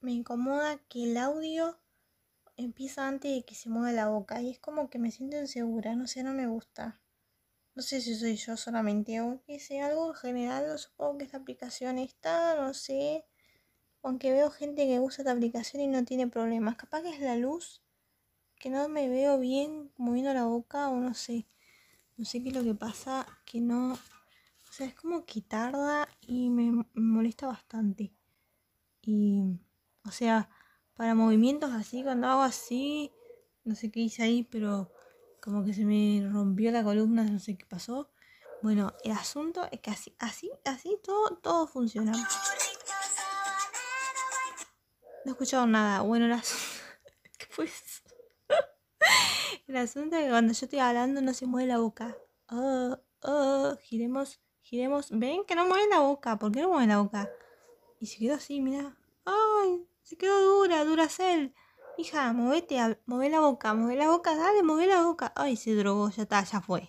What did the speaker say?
me incomoda que el audio empieza antes de que se mueva la boca y es como que me siento insegura, no sé, no me gusta. No sé si soy yo solamente o que sea algo en general, supongo que esta aplicación está, no sé. Aunque veo gente que usa esta aplicación y no tiene problemas. Capaz que es la luz, que no me veo bien moviendo la boca o no sé. No sé qué es lo que pasa, que no... O sea, es como que tarda y me molesta bastante. Y, o sea, para movimientos así, cuando hago así, no sé qué hice ahí, pero como que se me rompió la columna, no sé qué pasó. Bueno, el asunto es que así, así, así, todo, todo funciona. No he escuchado nada. Bueno, el asunto... el asunto es que cuando yo estoy hablando no se mueve la boca. Oh, oh, giremos, giremos. ¿Ven que no mueve la boca? ¿Por qué no mueve la boca? Y se quedó así, mira. ¡Ay! Se quedó dura, dura Duracel. Hija, movete, move la boca, move la boca, dale, move la boca. Ay, se drogó, ya está, ya fue.